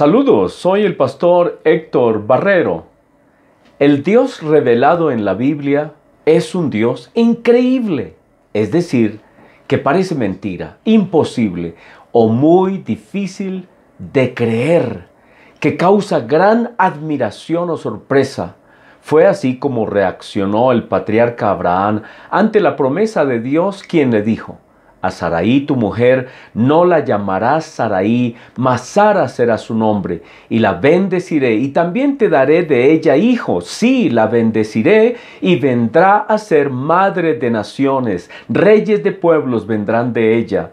Saludos, soy el pastor Héctor Barrero. El Dios revelado en la Biblia es un Dios increíble, es decir, que parece mentira, imposible o muy difícil de creer, que causa gran admiración o sorpresa. Fue así como reaccionó el patriarca Abraham ante la promesa de Dios, quien le dijo, a Saraí tu mujer no la llamarás Saraí, mas Sara será su nombre, y la bendeciré, y también te daré de ella hijo, sí, la bendeciré, y vendrá a ser madre de naciones, reyes de pueblos vendrán de ella.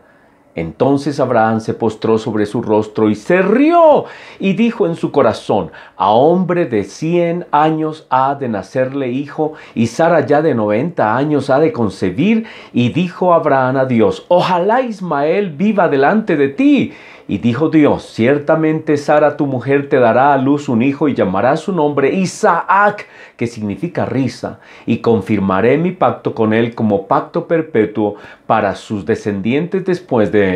Entonces Abraham se postró sobre su rostro y se rió y dijo en su corazón, a hombre de cien años ha de nacerle hijo y Sara ya de noventa años ha de concebir. Y dijo Abraham a Dios, ojalá Ismael viva delante de ti. Y dijo Dios, ciertamente Sara tu mujer te dará a luz un hijo y llamará su nombre Isaac, que significa risa, y confirmaré mi pacto con él como pacto perpetuo para sus descendientes después de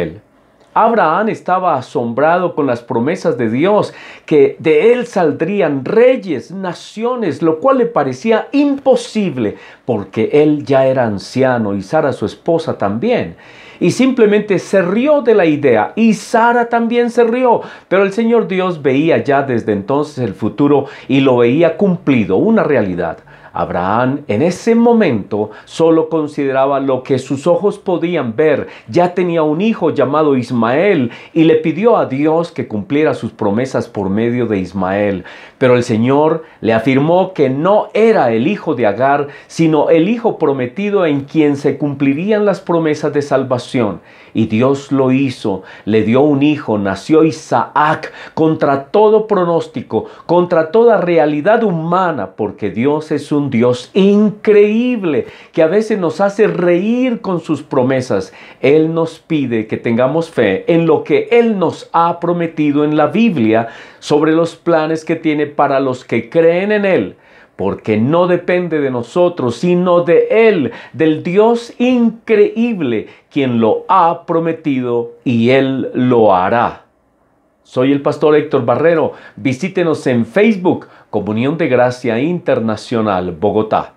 Abraham estaba asombrado con las promesas de Dios, que de él saldrían reyes, naciones, lo cual le parecía imposible, porque él ya era anciano y Sara su esposa también y simplemente se rió de la idea. Y Sara también se rió. Pero el Señor Dios veía ya desde entonces el futuro y lo veía cumplido, una realidad. Abraham en ese momento solo consideraba lo que sus ojos podían ver. Ya tenía un hijo llamado Ismael y le pidió a Dios que cumpliera sus promesas por medio de Ismael. Pero el Señor le afirmó que no era el hijo de Agar, sino el hijo prometido en quien se cumplirían las promesas de salvación y Dios lo hizo, le dio un hijo, nació Isaac contra todo pronóstico, contra toda realidad humana, porque Dios es un Dios increíble que a veces nos hace reír con sus promesas. Él nos pide que tengamos fe en lo que Él nos ha prometido en la Biblia sobre los planes que tiene para los que creen en Él porque no depende de nosotros, sino de Él, del Dios increíble, quien lo ha prometido y Él lo hará. Soy el pastor Héctor Barrero. Visítenos en Facebook, Comunión de Gracia Internacional, Bogotá.